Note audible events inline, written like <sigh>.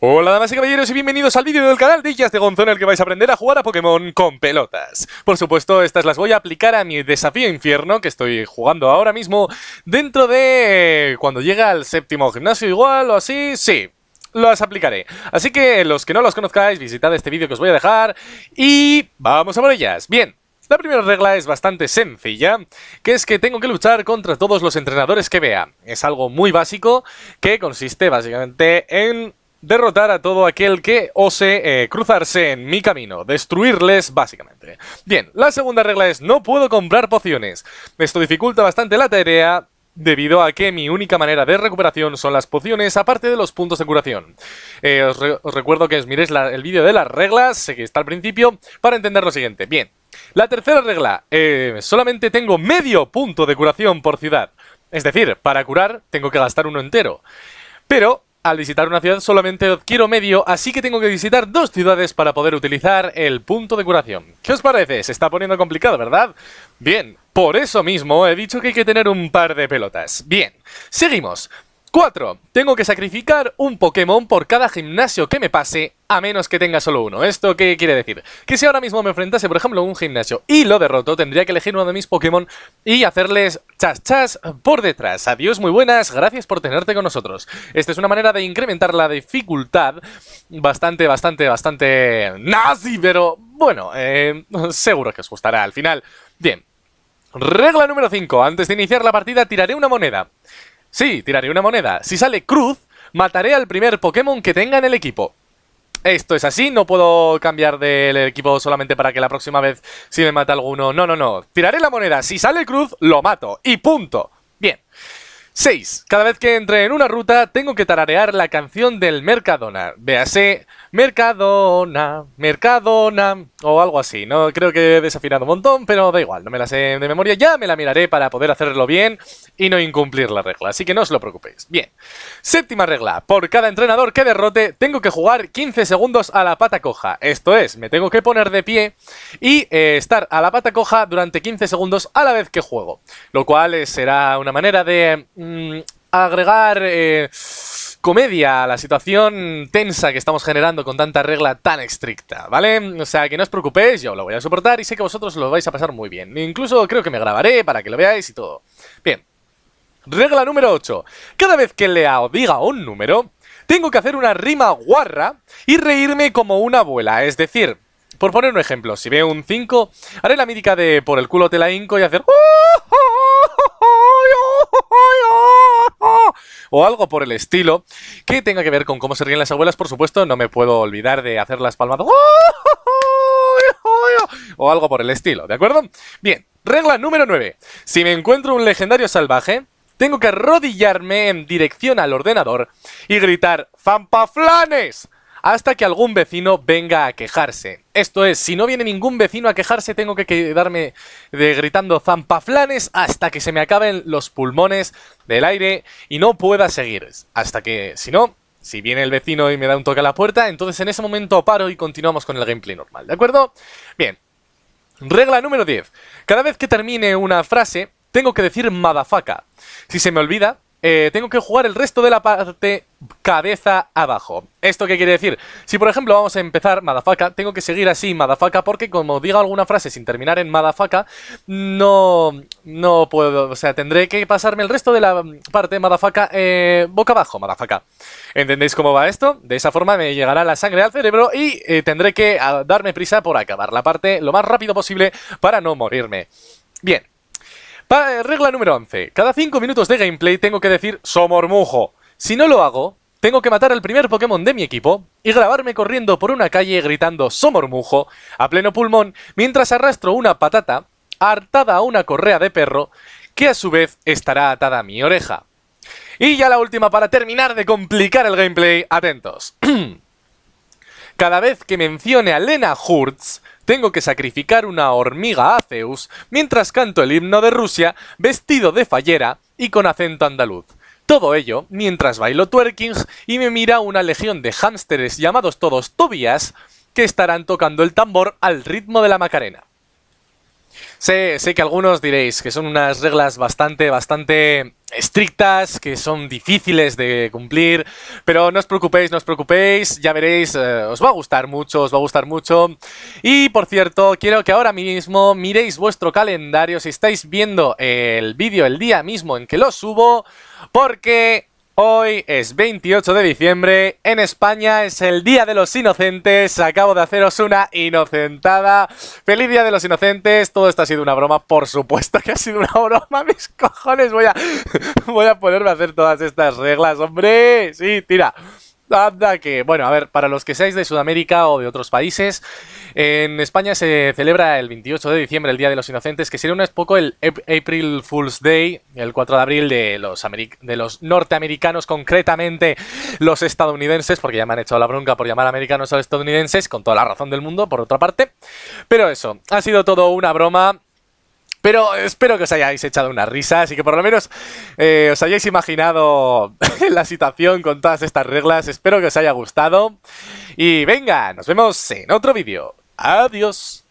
Hola damas y caballeros y bienvenidos al vídeo del canal Dillas de Gonzón en el que vais a aprender a jugar a Pokémon con pelotas. Por supuesto, estas las voy a aplicar a mi desafío infierno que estoy jugando ahora mismo dentro de... cuando llega al séptimo gimnasio igual o así, sí, las aplicaré. Así que los que no las conozcáis, visitad este vídeo que os voy a dejar y vamos a por ellas. Bien, la primera regla es bastante sencilla, que es que tengo que luchar contra todos los entrenadores que vea. Es algo muy básico que consiste básicamente en derrotar a todo aquel que ose eh, cruzarse en mi camino, destruirles básicamente. Bien, la segunda regla es no puedo comprar pociones. Esto dificulta bastante la tarea debido a que mi única manera de recuperación son las pociones, aparte de los puntos de curación. Eh, os, recuerdo que os miréis el vídeo de las reglas, que está al principio, para entender lo siguiente. Bien, la tercera regla, eh, solamente tengo medio punto de curación por ciudad. Es decir, para curar tengo que gastar uno entero. Pero al visitar una ciudad solamente quiero medio, así que tengo que visitar dos ciudades para poder utilizar el punto de curación. ¿Qué os parece? Se está poniendo complicado, ¿verdad? Bien, por eso mismo he dicho que hay que tener un par de pelotas. Bien, seguimos. 4. Tengo que sacrificar un Pokémon por cada gimnasio que me pase, a menos que tenga solo uno. ¿Esto qué quiere decir? Que si ahora mismo me enfrentase, por ejemplo, a un gimnasio y lo derroto, tendría que elegir uno de mis Pokémon y hacerles chas chas por detrás. Adiós, muy buenas, gracias por tenerte con nosotros. Esta es una manera de incrementar la dificultad bastante, bastante, bastante nazi, pero bueno, eh, seguro que os gustará al final. Bien. Regla número 5. Antes de iniciar la partida, tiraré una moneda. Sí, tiraré una moneda. Si sale cruz, mataré al primer Pokémon que tenga en el equipo. Esto es así, no puedo cambiar del equipo solamente para que la próxima vez si me mata alguno. No, no, no. Tiraré la moneda. Si sale cruz, lo mato. Y punto. Bien. 6. Cada vez que entre en una ruta, tengo que tararear la canción del Mercadona. Véase Mercadona, Mercadona, o algo así, ¿no? Creo que he desafinado un montón, pero da igual, no me la sé de memoria, ya me la miraré para poder hacerlo bien y no incumplir la regla, así que no os lo preocupéis. Bien, séptima regla, por cada entrenador que derrote tengo que jugar 15 segundos a la pata coja, esto es, me tengo que poner de pie y eh, estar a la pata coja durante 15 segundos a la vez que juego, lo cual eh, será una manera de mm, agregar... Eh, comedia la situación tensa que estamos generando con tanta regla tan estricta, ¿vale? O sea, que no os preocupéis, yo lo voy a soportar y sé que vosotros lo vais a pasar muy bien. Incluso creo que me grabaré para que lo veáis y todo. Bien. Regla número 8. Cada vez que lea o diga un número, tengo que hacer una rima guarra y reírme como una abuela, es decir, por poner un ejemplo, si veo un 5, haré la mítica de por el culo te la inco y hacer ¡Uh! o algo por el estilo que tenga que ver con cómo se ríen las abuelas. Por supuesto, no me puedo olvidar de hacer las palmas ¡Oh, oh, oh, o algo por el estilo, ¿de acuerdo? Bien, regla número 9. Si me encuentro un legendario salvaje, tengo que arrodillarme en dirección al ordenador y gritar ¡Zampaflanes! hasta que algún vecino venga a quejarse. Esto es, si no viene ningún vecino a quejarse, tengo que quedarme de gritando zampaflanes hasta que se me acaben los pulmones del aire y no pueda seguir. Hasta que, si no, si viene el vecino y me da un toque a la puerta, entonces en ese momento paro y continuamos con el gameplay normal, ¿de acuerdo? Bien. Regla número 10. Cada vez que termine una frase, tengo que decir madafaca. Si se me olvida, eh, tengo que jugar el resto de la parte cabeza abajo. ¿Esto qué quiere decir? Si por ejemplo vamos a empezar Madafaka tengo que seguir así Madafaka porque como diga alguna frase sin terminar en Madafaka no, no puedo, o sea, tendré que pasarme el resto de la parte Madafaka eh, boca abajo, Madafaka ¿Entendéis cómo va esto? De esa forma me llegará la sangre al cerebro y eh, tendré que ah, darme prisa por acabar la parte lo más rápido posible para no morirme. Bien, eh, regla número 11. Cada 5 minutos de gameplay tengo que decir Somormujo. Si no lo hago, tengo que matar al primer Pokémon de mi equipo y grabarme corriendo por una calle gritando Somormujo a pleno pulmón mientras arrastro una patata hartada a una correa de perro que a su vez estará atada a mi oreja. Y ya la última para terminar de complicar el gameplay, atentos. <clears throat> Cada vez que mencione a Lena Hurts, tengo que sacrificar una hormiga a Zeus mientras canto el himno de Rusia vestido de fallera y con acento andaluz. Todo ello mientras bailo twerking y me mira una legión de hámsteres llamados todos Tobias que estarán tocando el tambor al ritmo de la Macarena. Sé, que algunos diréis que son unas reglas bastante, bastante estrictas, que son difíciles de cumplir, pero no os preocupéis, no os preocupéis, ya veréis, eh, os va a gustar mucho, os va a gustar mucho. Y por cierto, quiero que ahora mismo miréis vuestro calendario, si estáis viendo el vídeo el día mismo en que lo subo, porque Hoy es 28 de diciembre, en España es el Día de los Inocentes, acabo de haceros una inocentada. Feliz Día de los Inocentes, todo esto ha sido una broma, por supuesto que ha sido una broma, <laughs> mis cojones, voy a, voy a ponerme a hacer todas estas reglas, hombre. Sí, tira. Anda que, bueno, a ver, para los que seáis de Sudamérica o de otros países, en España se celebra el 28 de diciembre el Día de los Inocentes, que sería un poco el April Fool's Day, el 4 de abril de los, de los norteamericanos, concretamente los estadounidenses, porque ya me han hecho la bronca por llamar americanos a estadounidenses, con toda la razón del mundo, por otra parte. Pero eso, ha sido todo una broma. Pero espero que os hayáis echado una risa, así que por lo menos eh, os hayáis imaginado <laughs> la situación con todas estas reglas. Espero que os haya gustado. Y venga, nos vemos en otro vídeo. Adiós.